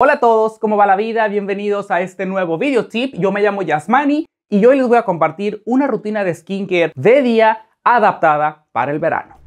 Hola a todos, ¿cómo va la vida? Bienvenidos a este nuevo video tip. Yo me llamo Yasmani y hoy les voy a compartir una rutina de skincare de día adaptada para el verano.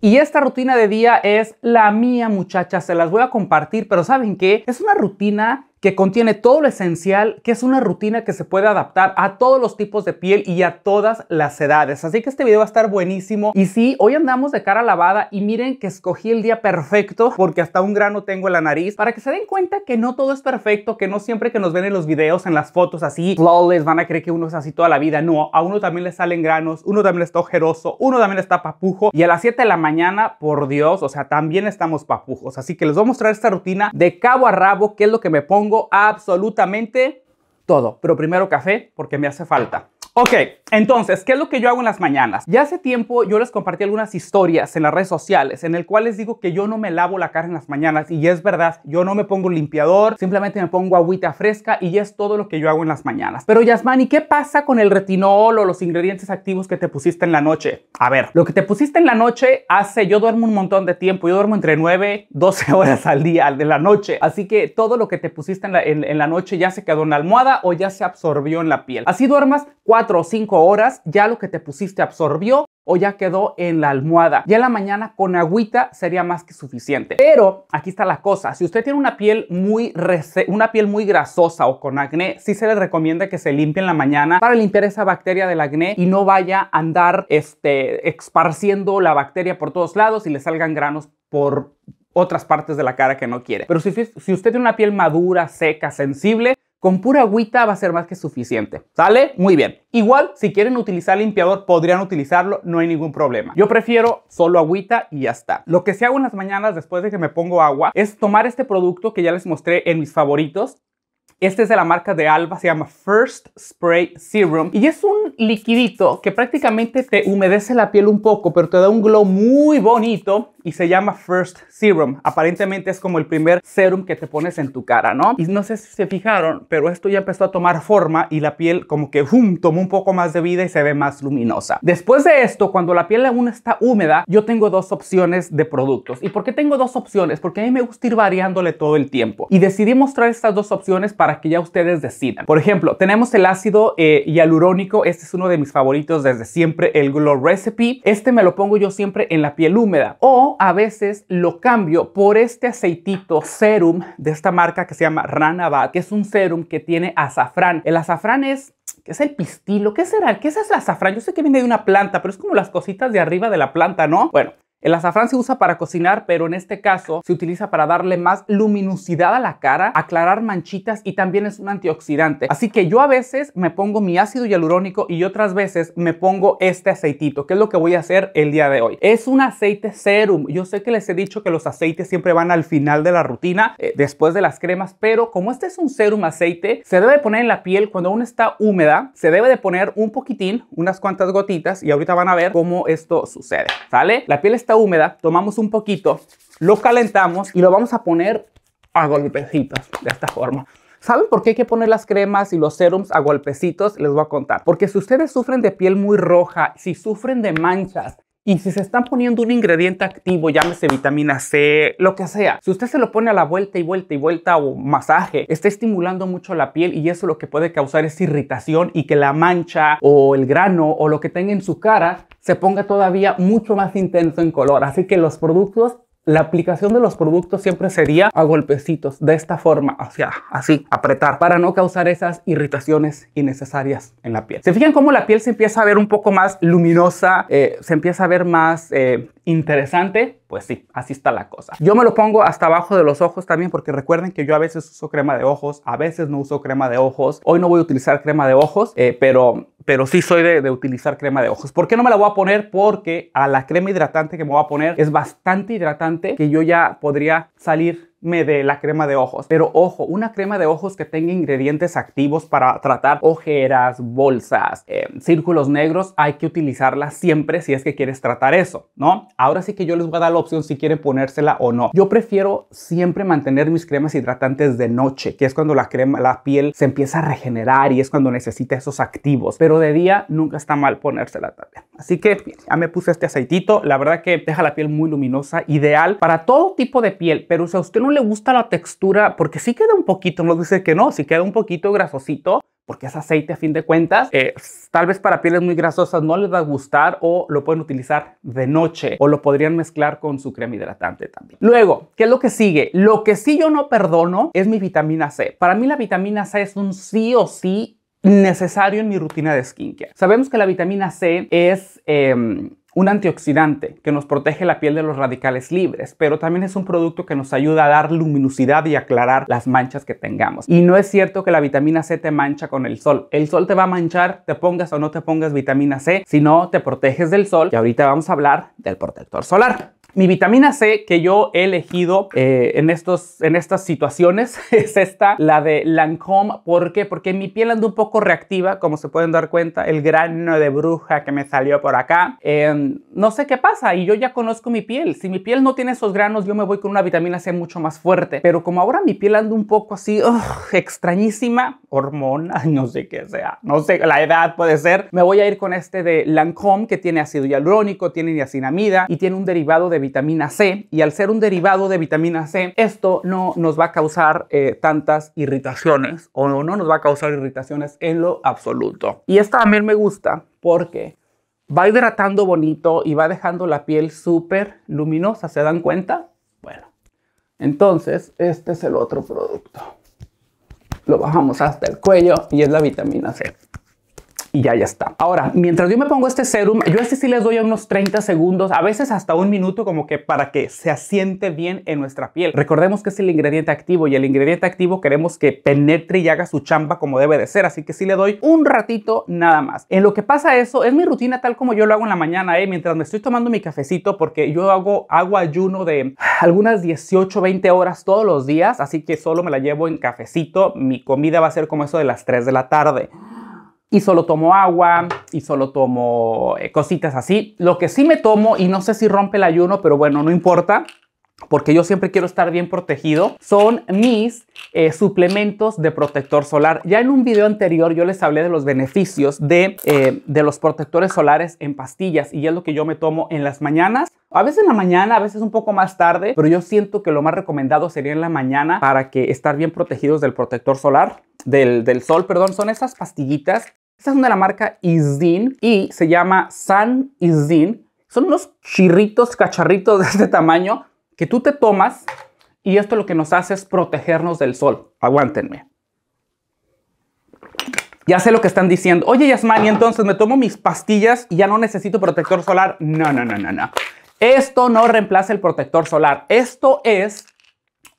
Y esta rutina de día es la mía muchachas, se las voy a compartir, pero ¿saben qué? Es una rutina que contiene todo lo esencial, que es una rutina que se puede adaptar a todos los tipos de piel y a todas las edades. Así que este video va a estar buenísimo. Y sí, hoy andamos de cara lavada y miren que escogí el día perfecto porque hasta un grano tengo en la nariz para que se den cuenta que no todo es perfecto, que no siempre que nos ven en los videos, en las fotos así, flawless, van a creer que uno es así toda la vida. No, a uno también le salen granos, uno también está ojeroso, uno también está papujo y a las 7 de la mañana, por Dios, o sea, también estamos papujos. Así que les voy a mostrar esta rutina de cabo a rabo, qué es lo que me pongo absolutamente todo. Pero primero café porque me hace falta. Ok, entonces, ¿qué es lo que yo hago en las mañanas? Ya hace tiempo yo les compartí algunas historias en las redes sociales en el cual les digo que yo no me lavo la cara en las mañanas y es verdad, yo no me pongo limpiador, simplemente me pongo agüita fresca y es todo lo que yo hago en las mañanas. Pero Yasmani, ¿qué pasa con el retinol o los ingredientes activos que te pusiste en la noche? A ver, lo que te pusiste en la noche hace, yo duermo un montón de tiempo, yo duermo entre 9, 12 horas al día de la noche, así que todo lo que te pusiste en la, la noche ya se quedó en la almohada o ya se absorbió en la piel. Así duermas 4 o cinco horas ya lo que te pusiste absorbió o ya quedó en la almohada. Ya en la mañana con agüita sería más que suficiente. Pero aquí está la cosa, si usted tiene una piel muy una piel muy grasosa o con acné, si se le recomienda que se limpie en la mañana para limpiar esa bacteria del acné y no vaya a andar este esparciendo la bacteria por todos lados y le salgan granos por otras partes de la cara que no quiere. Pero si usted tiene una piel madura, seca, sensible, con pura agüita va a ser más que suficiente. ¿Sale? Muy bien. Igual, si quieren utilizar limpiador, podrían utilizarlo, no hay ningún problema. Yo prefiero solo agüita y ya está. Lo que sí hago en las mañanas después de que me pongo agua es tomar este producto que ya les mostré en mis favoritos. Este es de la marca de Alba, se llama First Spray Serum y es un liquidito que prácticamente te humedece la piel un poco, pero te da un glow muy bonito y se llama First Serum. Aparentemente es como el primer serum que te pones en tu cara, ¿no? Y no sé si se fijaron, pero esto ya empezó a tomar forma y la piel como que ¡hum! tomó un poco más de vida y se ve más luminosa. Después de esto, cuando la piel aún está húmeda, yo tengo dos opciones de productos. ¿Y por qué tengo dos opciones? Porque a mí me gusta ir variándole todo el tiempo. Y decidí mostrar estas dos opciones para que ya ustedes decidan. Por ejemplo, tenemos el ácido eh, hialurónico. Este es uno de mis favoritos desde siempre, el Glow Recipe. Este me lo pongo yo siempre en la piel húmeda. O a veces lo cambio por este aceitito serum de esta marca que se llama Ranabad, que es un serum que tiene azafrán. El azafrán es ¿Qué es el pistilo? ¿Qué será? ¿Qué es el azafrán? Yo sé que viene de una planta, pero es como las cositas de arriba de la planta, ¿no? Bueno, el azafrán se usa para cocinar, pero en este caso se utiliza para darle más luminosidad a la cara, aclarar manchitas y también es un antioxidante. Así que yo a veces me pongo mi ácido hialurónico y otras veces me pongo este aceitito, que es lo que voy a hacer el día de hoy. Es un aceite serum. Yo sé que les he dicho que los aceites siempre van al final de la rutina, eh, después de las cremas, pero como este es un serum aceite, se debe poner en la piel cuando aún está húmeda, se debe de poner un poquitín, unas cuantas gotitas y ahorita van a ver cómo esto sucede, ¿sale? La piel está húmeda, tomamos un poquito, lo calentamos y lo vamos a poner a golpecitos, de esta forma. ¿Saben por qué hay que poner las cremas y los serums a golpecitos? Les voy a contar. Porque si ustedes sufren de piel muy roja, si sufren de manchas, y si se están poniendo un ingrediente activo, llámese vitamina C, lo que sea, si usted se lo pone a la vuelta y vuelta y vuelta o masaje, está estimulando mucho la piel y eso lo que puede causar es irritación y que la mancha o el grano o lo que tenga en su cara se ponga todavía mucho más intenso en color. Así que los productos la aplicación de los productos siempre sería a golpecitos, de esta forma, o sea, así, apretar, para no causar esas irritaciones innecesarias en la piel. ¿Se fijan cómo la piel se empieza a ver un poco más luminosa, eh, se empieza a ver más eh, interesante? Pues sí, así está la cosa. Yo me lo pongo hasta abajo de los ojos también porque recuerden que yo a veces uso crema de ojos, a veces no uso crema de ojos. Hoy no voy a utilizar crema de ojos, eh, pero pero sí soy de, utilizar crema de ojos. ¿Por qué no me la voy a poner? Porque a la crema hidratante que me voy a poner es bastante hidratante que yo ya podría salir me dé la crema de ojos. Pero ojo, una crema de ojos que tenga ingredientes activos para tratar ojeras, bolsas, eh, círculos negros, hay que utilizarla siempre si es que quieres tratar eso, ¿no? Ahora sí que yo les voy a dar la opción si quieren ponérsela o no. Yo prefiero siempre mantener mis cremas hidratantes de noche, que es cuando la crema, la piel se empieza a regenerar y es cuando necesita esos activos. Pero de día nunca está mal ponérsela también. Así que ya me puse este aceitito. La verdad que deja la piel muy luminosa, ideal para todo tipo de piel. Pero si a usted le gusta la textura, porque si queda un poquito, no dice que no, si queda un poquito grasosito, porque es aceite a fin de cuentas, eh, tal vez para pieles muy grasosas no les va a gustar o lo pueden utilizar de noche o lo podrían mezclar con su crema hidratante también. Luego, ¿qué es lo que sigue? Lo que sí yo no perdono es mi vitamina C. Para mí la vitamina C es un sí o sí necesario en mi rutina de skincare. Sabemos que la vitamina C es... Em, un antioxidante que nos protege la piel de los radicales libres, pero también es un producto que nos ayuda a dar luminosidad y aclarar las manchas que tengamos. Y no es cierto que la vitamina C te mancha con el sol. El sol te va a manchar, te pongas o no te pongas vitamina C, si no te proteges del sol, y ahorita vamos a hablar del protector solar. Mi vitamina C que yo he elegido eh, en, estos, en estas situaciones es esta, la de Lancome. ¿Por qué? Porque mi piel anda un poco reactiva, como se pueden dar cuenta, el grano de bruja que me salió por acá. Em, no sé qué pasa y yo ya conozco mi piel. Si mi piel no tiene esos granos, yo me voy con una vitamina C mucho más fuerte. Pero como ahora mi piel anda un poco así, extrañísima, hormona, no sé qué sea, no sé, la edad puede ser, me voy a ir con este de Lancome que tiene ácido hialurónico, tiene niacinamida y tiene un derivado de vitamina C y al ser un derivado de vitamina C, esto no nos va a causar eh, tantas irritaciones o no, no nos va a causar irritaciones en lo absoluto. Y esta también me gusta porque va hidratando bonito y va dejando la piel súper luminosa, ¿se dan cuenta? Bueno, entonces este es el otro producto. Lo bajamos hasta el cuello y es la vitamina C y ya ya está. Ahora, mientras yo me pongo este serum, yo así este sí les doy unos 30 segundos, a veces hasta un minuto como que para que se asiente bien en nuestra piel. Recordemos que es el ingrediente activo y el ingrediente activo queremos que penetre y haga su chamba como debe de ser, así que sí le doy un ratito nada más. En lo que pasa eso, es mi rutina tal como yo lo hago en la mañana, eh, mientras me estoy tomando mi cafecito porque yo hago, agua ayuno de algunas 18, 20 horas todos los días, así que solo me la llevo en cafecito, mi comida va a ser como eso de las 3 de la tarde y solo tomo agua y solo tomo eh, cositas así. Lo que sí me tomo, y no sé si rompe el ayuno, pero bueno, no importa, porque yo siempre quiero estar bien protegido, son mis eh, suplementos de protector solar. Ya en un video anterior yo les hablé de los beneficios de, eh, de los protectores solares en pastillas y es lo que yo me tomo en las mañanas. A veces en la mañana, a veces un poco más tarde, pero yo siento que lo más recomendado sería en la mañana para que estar bien protegidos del protector solar del, sol, perdón, son esas pastillitas. Estas son de la marca Isdin y se llama San Isdin. Son unos chirritos, cacharritos de este tamaño que tú te tomas y esto lo que nos hace es protegernos del sol. Aguántenme. Ya sé lo que están diciendo. Oye, Yasmani, entonces me tomo mis pastillas y ya no necesito protector solar. No, no, no, no, no. Esto no reemplaza el protector solar. Esto es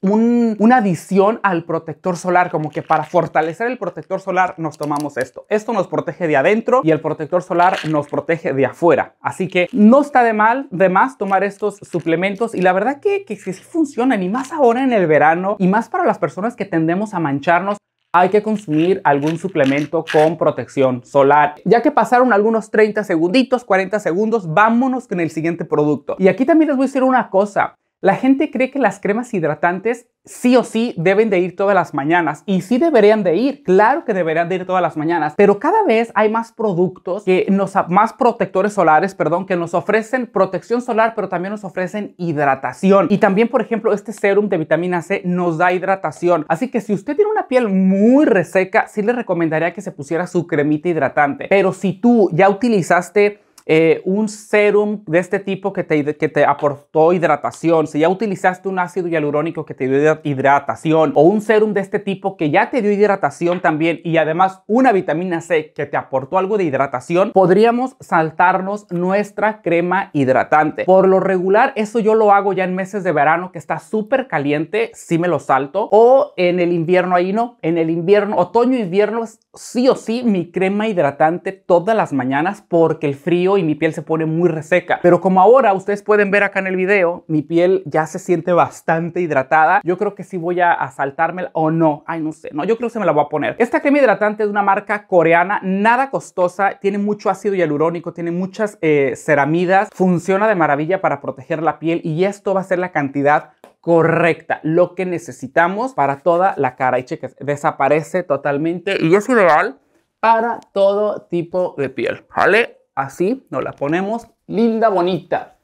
una adición al protector solar, como que para fortalecer el protector solar nos tomamos esto. Esto nos protege de adentro y el protector solar nos protege de afuera. Así que no está de mal, de más tomar estos suplementos y la verdad que, que, sí funcionan y más ahora en el verano y más para las personas que tendemos a mancharnos hay que consumir algún suplemento con protección solar. Ya que pasaron algunos 30 segunditos, 40 segundos, vámonos con el siguiente producto. Y aquí también les voy a decir una cosa. La gente cree que las cremas hidratantes sí o sí deben de ir todas las mañanas y sí deberían de ir, claro que deberían de ir todas las mañanas, pero cada vez hay más productos que nos más protectores solares, perdón, que nos ofrecen protección solar, pero también nos ofrecen hidratación. Y también, por ejemplo, este serum de vitamina C nos da hidratación. Así que si usted tiene una piel muy reseca, sí le recomendaría que se pusiera su cremita hidratante. Pero si tú ya utilizaste eh, un serum de este tipo que te, que te aportó hidratación, si ya utilizaste un ácido hialurónico que te dio hidratación o un serum de este tipo que ya te dio hidratación también y además una vitamina C que te aportó algo de hidratación, podríamos saltarnos nuestra crema hidratante. Por lo regular, eso yo lo hago ya en meses de verano que está súper caliente, si me lo salto, o en el invierno, ahí no, en el invierno, otoño, invierno, sí o sí mi crema hidratante todas las mañanas porque el frío y mi piel se pone muy reseca. Pero como ahora ustedes pueden ver acá en el video, mi piel ya se siente bastante hidratada. Yo creo que sí voy a, a saltármela o no. Ay, no sé. No, yo creo que se me la voy a poner. Esta crema hidratante es de una marca coreana, nada costosa, tiene mucho ácido hialurónico, tiene muchas eh, ceramidas, funciona de maravilla para proteger la piel y esto va a ser la cantidad correcta, lo que necesitamos para toda la cara. Y que desaparece totalmente y es ideal para todo tipo de piel, ¿vale? Así nos la ponemos linda, bonita,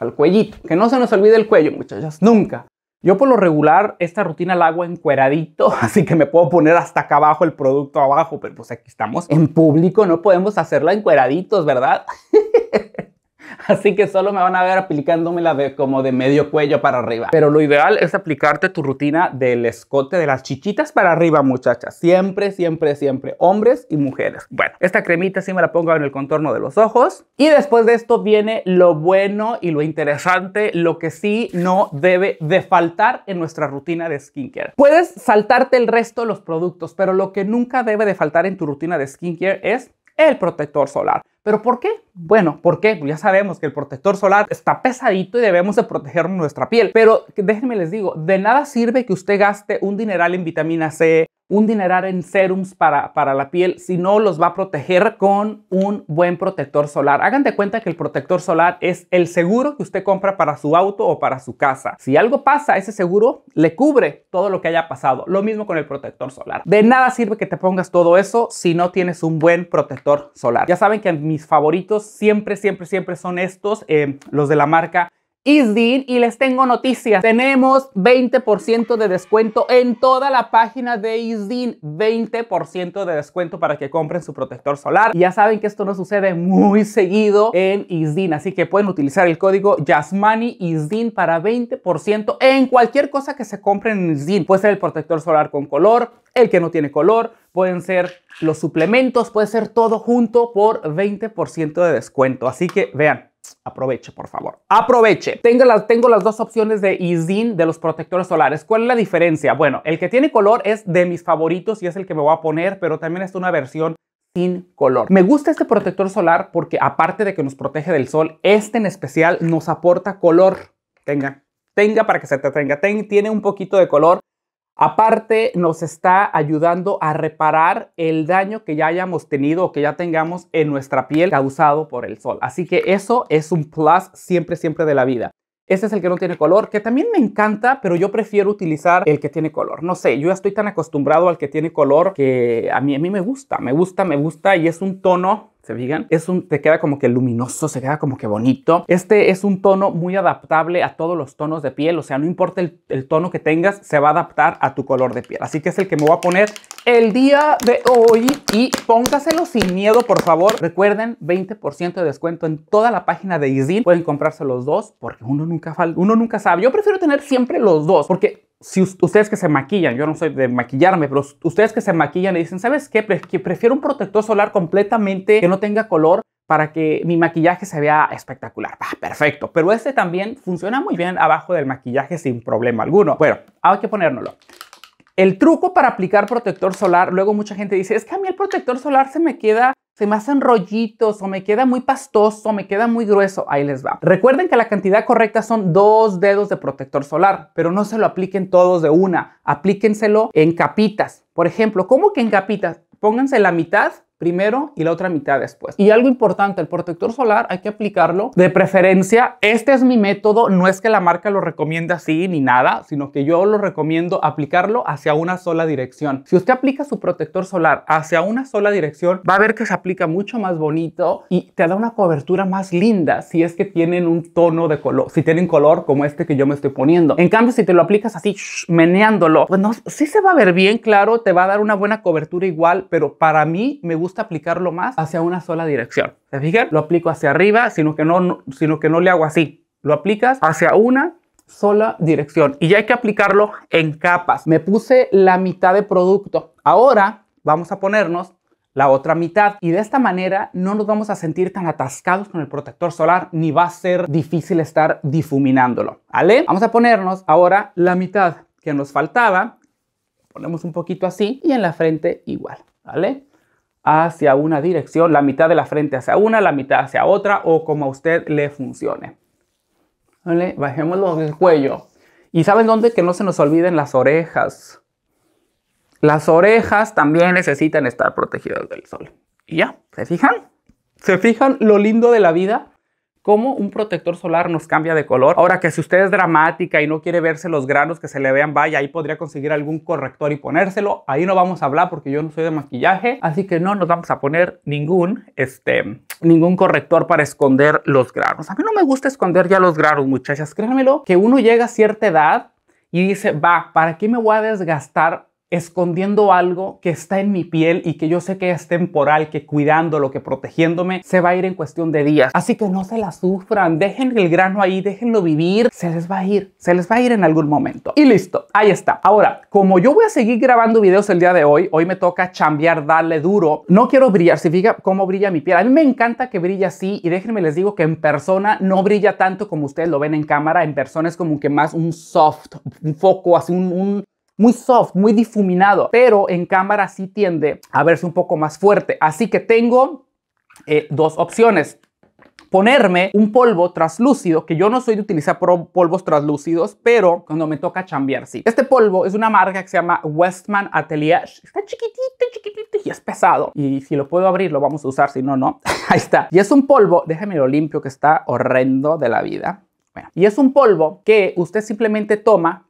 al cuellito. Que no se nos olvide el cuello, muchachas, nunca. Yo por lo regular esta rutina la hago encueradito, así que me puedo poner hasta acá abajo el producto abajo, pero pues aquí estamos en público, no podemos hacerla encueraditos, ¿verdad? Así que solo me van a ver aplicándome la como de medio cuello para arriba. Pero lo ideal es aplicarte tu rutina del escote de las chichitas para arriba, muchachas. Siempre, siempre, siempre. Hombres y mujeres. Bueno, esta cremita sí me la pongo en el contorno de los ojos. Y después de esto viene lo bueno y lo interesante, lo que sí no debe de faltar en nuestra rutina de skincare. Puedes saltarte el resto de los productos, pero lo que nunca debe de faltar en tu rutina de skincare es el protector solar. ¿Pero por qué? Bueno, porque pues ya sabemos que el protector solar está pesadito y debemos proteger nuestra piel. Pero déjenme les digo, de nada sirve que usted gaste un dineral en vitamina C, un dineral en serums para, para la piel si no los va a proteger con un buen protector solar. Hagan de cuenta que el protector solar es el seguro que usted compra para su auto o para su casa. Si algo pasa, ese seguro le cubre todo lo que haya pasado. Lo mismo con el protector solar. De nada sirve que te pongas todo eso si no tienes un buen protector solar. Ya saben que mis favoritos siempre, siempre, siempre son estos, eh, los de la marca ISDIN y les tengo noticias. Tenemos 20% de descuento en toda la página de ISDIN. 20% de descuento para que compren su protector solar. ya saben que esto no sucede muy seguido en ISDIN, así que pueden utilizar el código Yasmani ISDIN para 20% en cualquier cosa que se compre en ISDIN. Puede ser el protector solar con color, el que no tiene color, pueden ser los suplementos, puede ser todo junto por 20% de descuento. Así que vean, Aproveche, por favor. Aproveche. Tengo las, tengo las dos opciones de Isdin de los protectores solares. ¿Cuál es la diferencia? Bueno, el que tiene color es de mis favoritos y es el que me voy a poner, pero también es una versión sin color. Me gusta este protector solar porque aparte de que nos protege del sol, este en especial nos aporta color. Tenga, tenga para que se te tenga. tiene un poquito de color Aparte, nos está ayudando a reparar el daño que ya hayamos tenido o que ya tengamos en nuestra piel causado por el sol. Así que eso es un plus siempre, siempre de la vida. Este es el que no tiene color, que también me encanta, pero yo prefiero utilizar el que tiene color. No sé, yo estoy tan acostumbrado al que tiene color que a mí, a mí me gusta, me gusta, me gusta y es un tono ¿se fijan? Es un, te queda como que luminoso, se queda como que bonito. Este es un tono muy adaptable a todos los tonos de piel, o sea, no importa el, tono que tengas, se va a adaptar a tu color de piel. Así que es el que me voy a poner el día de hoy y póngaselo sin miedo, por favor. Recuerden, 20% de descuento en toda la página de Izin. Pueden comprarse los dos porque uno nunca, uno nunca sabe. Yo prefiero tener siempre los dos porque si ustedes que se maquillan, yo no soy de maquillarme, pero ustedes que se maquillan y dicen, ¿sabes qué? prefiero un protector solar completamente que no tenga color para que mi maquillaje se vea espectacular. Ah, perfecto, pero este también funciona muy bien abajo del maquillaje sin problema alguno. Bueno, hay que ponérnoslo. El truco para aplicar protector solar, luego mucha gente dice, es que a mí el protector solar se me queda se me hacen rollitos o me queda muy pastoso, me queda muy grueso, ahí les va. Recuerden que la cantidad correcta son dos dedos de protector solar, pero no se lo apliquen todos de una, aplíquenselo en capitas. Por ejemplo, ¿cómo que en capitas? Pónganse la mitad primero y la otra mitad después. Y algo importante, el protector solar hay que aplicarlo de preferencia. Este es mi método, no es que la marca lo recomienda así ni nada, sino que yo lo recomiendo aplicarlo hacia una sola dirección. Si usted aplica su protector solar hacia una sola dirección, va a ver que se aplica mucho más bonito y te da una cobertura más linda si es que tienen un tono de color, si tienen color como este que yo me estoy poniendo. En cambio, si te lo aplicas así, meneándolo, bueno pues no, sí se va a ver bien, claro, te va a dar una buena cobertura igual, pero para mí me gusta aplicarlo más hacia una sola dirección. ¿Se fijan? Lo aplico hacia arriba, sino que no, sino que no le hago así. Lo aplicas hacia una sola dirección y ya hay que aplicarlo en capas. Me puse la mitad de producto. Ahora vamos a ponernos la otra mitad y de esta manera no nos vamos a sentir tan atascados con el protector solar ni va a ser difícil estar difuminándolo, ¿vale? Vamos a ponernos ahora la mitad que nos faltaba, ponemos un poquito así y en la frente igual, ¿vale? hacia una dirección, la mitad de la frente hacia una, la mitad hacia otra o como a usted le funcione. ¿Vale? Bajémoslo del cuello. Y saben dónde que no se nos olviden las orejas. Las orejas también necesitan estar protegidas del sol. Y ya, ¿se fijan? ¿Se fijan lo lindo de la vida? cómo un protector solar nos cambia de color. Ahora que si usted es dramática y no quiere verse los granos que se le vean, vaya, ahí podría conseguir algún corrector y ponérselo. Ahí no vamos a hablar porque yo no soy de maquillaje, así que no nos vamos a poner ningún, este, ningún corrector para esconder los granos. A mí no me gusta esconder ya los granos, muchachas, créanmelo, que uno llega a cierta edad y dice, va, ¿para qué me voy a desgastar escondiendo algo que está en mi piel y que yo sé que es temporal, que cuidándolo, que protegiéndome, se va a ir en cuestión de días. Así que no se la sufran, dejen el grano ahí, déjenlo vivir, se les va a ir, se les va a ir en algún momento. Y listo, ahí está. Ahora, como yo voy a seguir grabando videos el día de hoy, hoy me toca chambear, darle duro. No quiero brillar, si fija cómo brilla mi piel. A mí me encanta que brilla así y déjenme les digo que en persona no brilla tanto como ustedes lo ven en cámara. En persona es como que más un soft, un foco, así un, un muy soft, muy difuminado, pero en cámara sí tiende a verse un poco más fuerte. Así que tengo eh, dos opciones ponerme un polvo translúcido, que yo no soy de utilizar polvos translúcidos, pero cuando me toca chambear, sí. Este polvo es una marca que se llama Westman Atelier. Está chiquitito, chiquitito y es pesado. Y si lo puedo abrir, lo vamos a usar, si no, no. Ahí está. Y es un polvo, déjame lo limpio, que está horrendo de la vida. y es un polvo que usted simplemente toma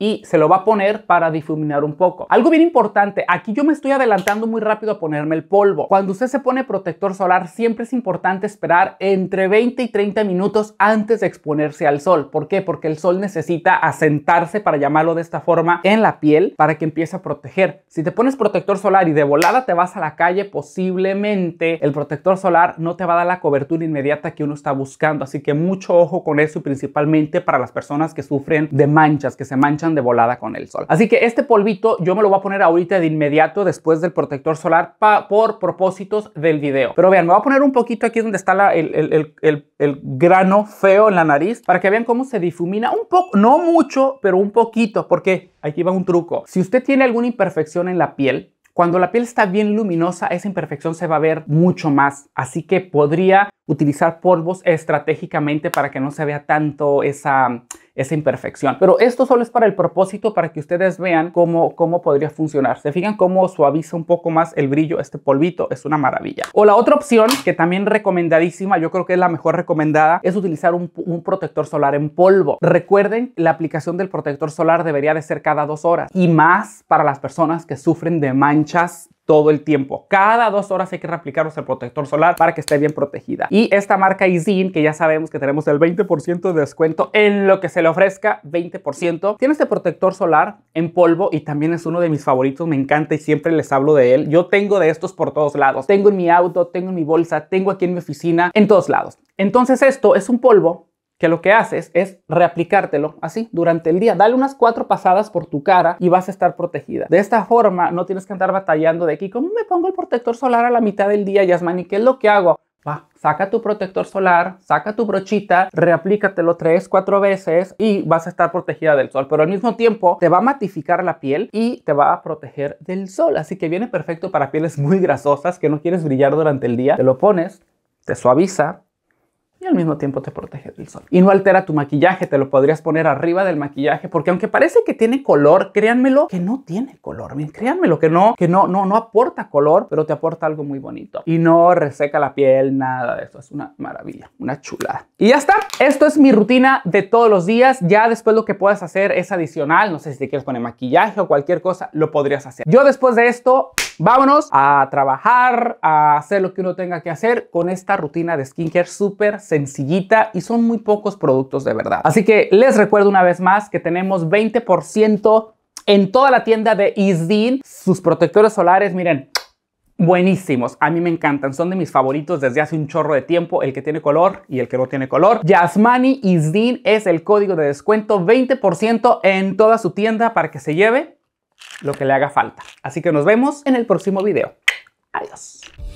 y se lo va a poner para difuminar un poco. Algo bien importante, aquí yo me estoy adelantando muy rápido a ponerme el polvo. Cuando usted se pone protector solar, siempre es importante esperar entre 20 y 30 minutos antes de exponerse al sol. ¿Por qué? Porque el sol necesita asentarse, para llamarlo de esta forma, en la piel para que empiece a proteger. Si te pones protector solar y de volada te vas a la calle, posiblemente el protector solar no te va a dar la cobertura inmediata que uno está buscando. Así que mucho ojo con eso y principalmente para las personas que sufren de manchas, que se manchan de volada con el sol. Así que este polvito yo me lo voy a poner ahorita de inmediato después del protector solar por propósitos del video. Pero vean, me voy a poner un poquito aquí donde está el, el, grano feo en la nariz para que vean cómo se difumina un poco, no mucho, pero un poquito, porque aquí va un truco. Si usted tiene alguna imperfección en la piel, cuando la piel está bien luminosa, esa imperfección se va a ver mucho más. Así que podría utilizar polvos estratégicamente para que no se vea tanto esa, esa imperfección. Pero esto solo es para el propósito, para que ustedes vean cómo, cómo podría funcionar. ¿Se fijan cómo suaviza un poco más el brillo este polvito? Es una maravilla. O la otra opción, que también recomendadísima, yo creo que es la mejor recomendada, es utilizar un, un protector solar en polvo. Recuerden, la aplicación del protector solar debería de ser cada dos horas y más para las personas que sufren de manchas todo el tiempo. Cada dos horas hay que replicarnos el protector solar para que esté bien protegida. Y esta marca Izin, que ya sabemos que tenemos el 20% de descuento en lo que se le ofrezca, 20%. Tiene este protector solar en polvo y también es uno de mis favoritos, me encanta y siempre les hablo de él. Yo tengo de estos por todos lados. Tengo en mi auto, tengo en mi bolsa, tengo aquí en mi oficina, en todos lados. Entonces esto es un polvo que lo que haces es reaplicártelo así durante el día. Dale unas cuatro pasadas por tu cara y vas a estar protegida. De esta forma no tienes que andar batallando de aquí, ¿cómo me pongo el protector solar a la mitad del día, Yasmani? ¿Qué es lo que hago? Va, saca tu protector solar, saca tu brochita, reaplícatelo tres, cuatro veces y vas a estar protegida del sol. Pero al mismo tiempo te va a matificar la piel y te va a proteger del sol. Así que viene perfecto para pieles muy grasosas que no quieres brillar durante el día. Te lo pones, te suaviza y al mismo tiempo te protege del sol. Y no altera tu maquillaje, te lo podrías poner arriba del maquillaje, porque aunque parece que tiene color, créanmelo que no tiene color, bien, créanmelo que no, que no, no, no aporta color, pero te aporta algo muy bonito y no reseca la piel, nada de eso. Es una maravilla, una chulada. Y ya está. Esto es mi rutina de todos los días. Ya después lo que puedas hacer es adicional. No sé si te quieres poner maquillaje o cualquier cosa, lo podrías hacer. Yo después de esto, vámonos a trabajar, a hacer lo que uno tenga que hacer con esta rutina de skincare súper sencillita y son muy pocos productos de verdad. Así que les recuerdo una vez más que tenemos 20% en toda la tienda de Isdin. Sus protectores solares, miren, Buenísimos, a mí me encantan, son de mis favoritos desde hace un chorro de tiempo, el que tiene color y el que no tiene color. Yasmani Isdin es el código de descuento 20% en toda su tienda para que se lleve lo que le haga falta. Así que nos vemos en el próximo video. Adiós.